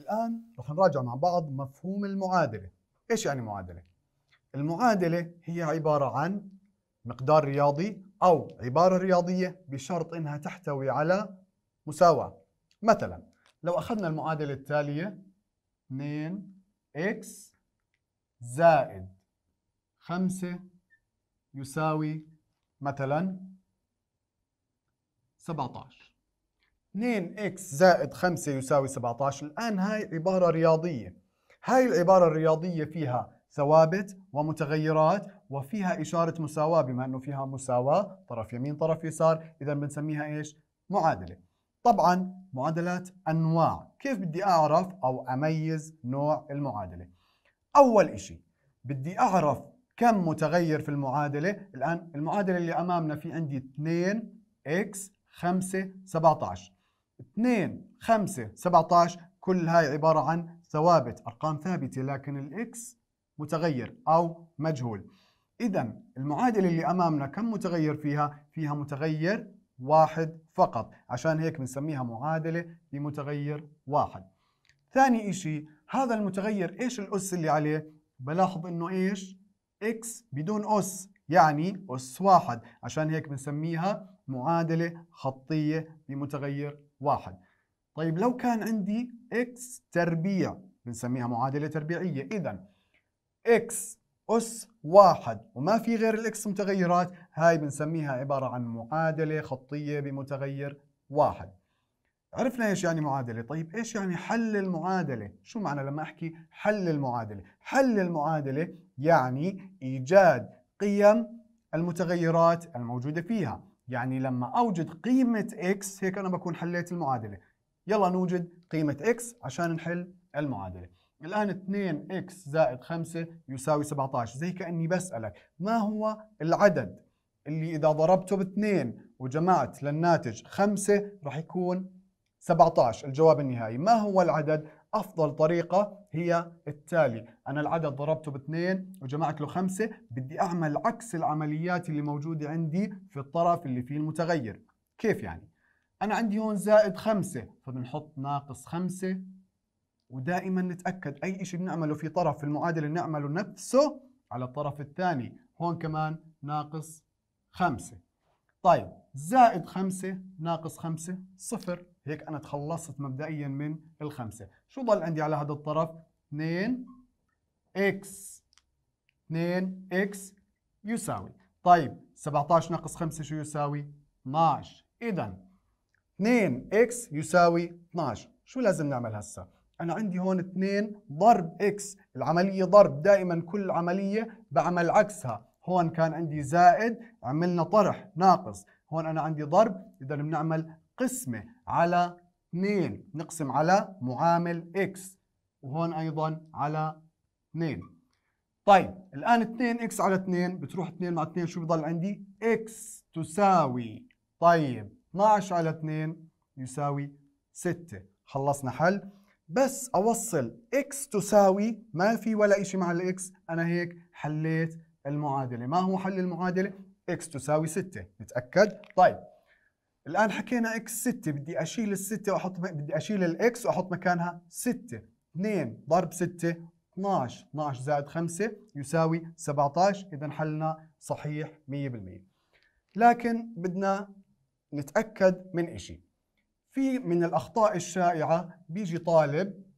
الآن رح نراجع مع بعض مفهوم المعادلة إيش يعني معادلة؟ المعادلة هي عبارة عن مقدار رياضي أو عبارة رياضية بشرط إنها تحتوي على مساواة مثلا لو أخذنا المعادلة التالية 2x زائد 5 يساوي مثلا 17 2 اكس زائد 5 يساوي 17 الآن هاي عبارة رياضية هاي العبارة الرياضية فيها ثوابت ومتغيرات وفيها إشارة مساواة بما أنه فيها مساواة طرف يمين طرف يسار إذا بنسميها إيش؟ معادلة طبعا معادلات أنواع كيف بدي أعرف أو أميز نوع المعادلة؟ أول إشي بدي أعرف كم متغير في المعادلة الآن المعادلة اللي أمامنا في عندي 2 x 5 17 2 5 17 كل هاي عبارة عن ثوابت أرقام ثابتة لكن الإكس متغير أو مجهول إذا المعادلة اللي أمامنا كم متغير فيها؟ فيها متغير واحد فقط عشان هيك بنسميها معادلة بمتغير واحد ثاني إشي هذا المتغير إيش الأس اللي عليه؟ بلاحظ إنه إيش؟ إكس بدون أس يعني أس واحد عشان هيك بنسميها معادلة خطية بمتغير واحد طيب لو كان عندي x تربيع بنسميها معادلة تربيعية إذا x أس واحد وما في غير الإكس متغيرات هاي بنسميها عبارة عن معادلة خطية بمتغير واحد عرفنا ايش يعني معادلة طيب ايش يعني حل المعادلة شو معنى لما احكي حل المعادلة حل المعادلة يعني ايجاد قيم المتغيرات الموجودة فيها يعني لما أوجد قيمة x هيك أنا بكون حليت المعادلة يلا نوجد قيمة x عشان نحل المعادلة الآن 2x زائد 5 يساوي 17 زي كأني بسألك ما هو العدد اللي إذا ضربته باثنين وجمعت للناتج 5 راح يكون 17 الجواب النهائي ما هو العدد افضل طريقه هي التالي انا العدد ضربته باثنين وجمعت له خمسه بدي اعمل عكس العمليات اللي موجوده عندي في الطرف اللي فيه المتغير كيف يعني انا عندي هون زائد خمسه فبنحط ناقص خمسه ودائما نتاكد اي شيء بنعمله في طرف في المعادله نعمله نفسه على الطرف الثاني هون كمان ناقص خمسه طيب زائد 5 ناقص 5 صفر هيك أنا تخلصت مبدئيا من الخمسة شو ضل عندي على هذا الطرف 2 إكس 2 إكس يساوي طيب 17 ناقص 5 شو يساوي 12 إذا 2 إكس يساوي 12 شو لازم نعمل هسا أنا عندي هون 2 ضرب إكس العملية ضرب دائما كل عملية بعمل عكسها هون كان عندي زائد عملنا طرح ناقص هون انا عندي ضرب اذا بنعمل قسمه على 2 نقسم على معامل اكس وهون ايضا على 2 طيب الان 2 اكس على 2 بتروح 2 مع 2 شو بضل عندي اكس تساوي طيب 12 على 2 يساوي 6 خلصنا حل بس اوصل اكس تساوي ما في ولا شيء مع الاكس انا هيك حليت المعادله ما هو حل المعادله اكس تساوي 6 نتاكد طيب الان حكينا اكس 6 بدي اشيل ال 6 واحط بدي اشيل الاكس واحط مكانها 6 2 ضرب 6 12 12 زائد 5 يساوي 17 اذا حلنا صحيح 100% لكن بدنا نتاكد من شيء في من الاخطاء الشائعه بيجي طالب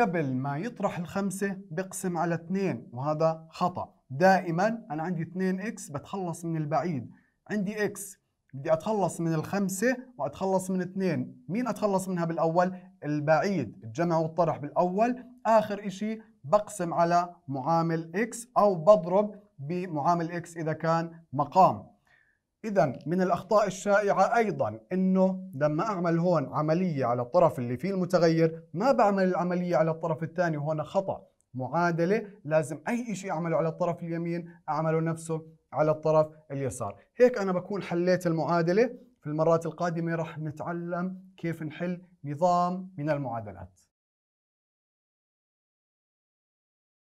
قبل ما يطرح الخمسة بقسم على 2 وهذا خطأ دائما أنا عندي 2 إكس بتخلص من البعيد عندي إكس بدي أتخلص من الخمسة وأتخلص من 2 مين أتخلص منها بالأول؟ البعيد الجمع والطرح بالأول آخر إشي بقسم على معامل إكس أو بضرب بمعامل إكس إذا كان مقام إذا من الأخطاء الشائعة أيضا أنه لما أعمل هون عملية على الطرف اللي فيه المتغير ما بعمل العملية على الطرف الثاني هون خطأ معادلة لازم أي شيء أعمله على الطرف اليمين أعمله نفسه على الطرف اليسار هيك أنا بكون حليت المعادلة في المرات القادمة رح نتعلم كيف نحل نظام من المعادلات